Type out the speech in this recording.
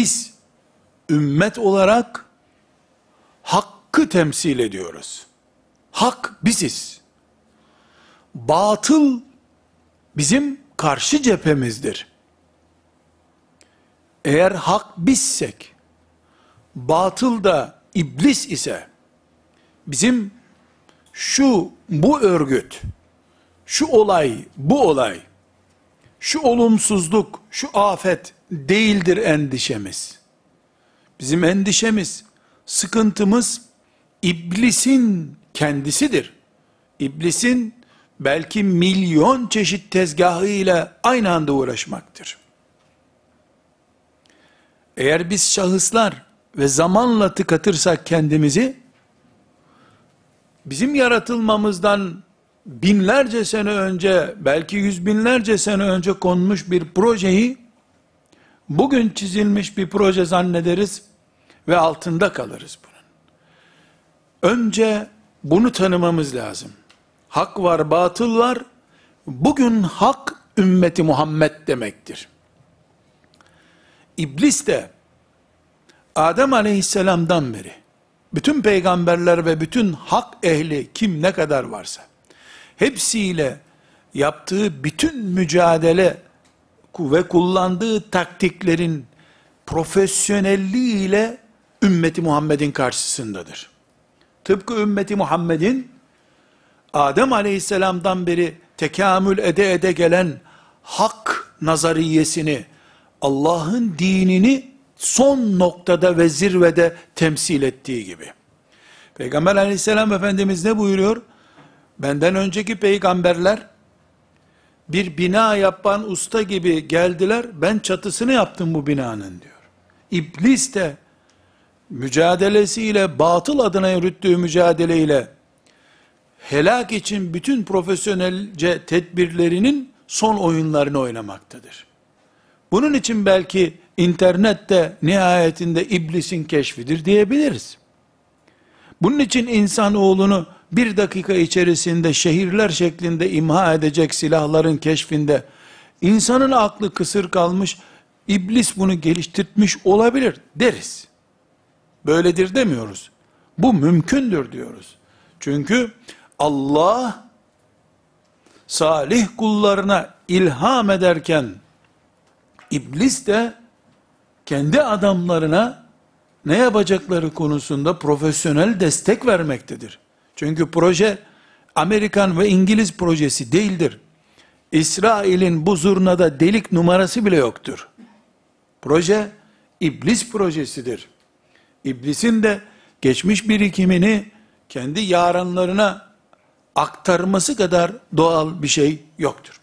biz ümmet olarak hakkı temsil ediyoruz. Hak biziz. Batıl bizim karşı cephemizdir. Eğer hak bizsek, batıl da iblis ise, bizim şu bu örgüt, şu olay, bu olay, şu olumsuzluk, şu afet değildir endişemiz. Bizim endişemiz, sıkıntımız iblisin kendisidir. İblisin belki milyon çeşit tezgahı ile aynı anda uğraşmaktır. Eğer biz şahıslar ve zamanla tıkatırsak kendimizi, bizim yaratılmamızdan binlerce sene önce, belki yüz binlerce sene önce konmuş bir projeyi, bugün çizilmiş bir proje zannederiz ve altında kalırız bunun. Önce bunu tanımamız lazım. Hak var, batıl var. Bugün hak ümmeti Muhammed demektir. İblis de Adem aleyhisselamdan beri bütün peygamberler ve bütün hak ehli kim ne kadar varsa hepsiyle yaptığı bütün mücadele ve kullandığı taktiklerin profesyonelliğiyle ümmeti Muhammed'in karşısındadır. Tıpkı ümmeti Muhammed'in Adem aleyhisselamdan beri tekamül ede ede gelen hak nazariyesini, Allah'ın dinini son noktada ve zirvede temsil ettiği gibi. Peygamber aleyhisselam Efendimiz ne buyuruyor? Benden önceki peygamberler bir bina yapan usta gibi geldiler, ben çatısını yaptım bu binanın diyor. İblis de mücadelesiyle, batıl adına yürüttüğü mücadeleyle, helak için bütün profesyonelce tedbirlerinin son oyunlarını oynamaktadır. Bunun için belki internette nihayetinde iblisin keşfidir diyebiliriz. Bunun için insan oğlunu bir dakika içerisinde şehirler şeklinde imha edecek silahların keşfinde insanın aklı kısır kalmış, iblis bunu geliştirmiş olabilir deriz. Böyledir demiyoruz. Bu mümkündür diyoruz. Çünkü Allah salih kullarına ilham ederken iblis de kendi adamlarına ne yapacakları konusunda profesyonel destek vermektedir. Çünkü proje Amerikan ve İngiliz projesi değildir. İsrail'in bu zurnada delik numarası bile yoktur. Proje iblis projesidir. İblisin de geçmiş birikimini kendi yaranlarına aktarması kadar doğal bir şey yoktur.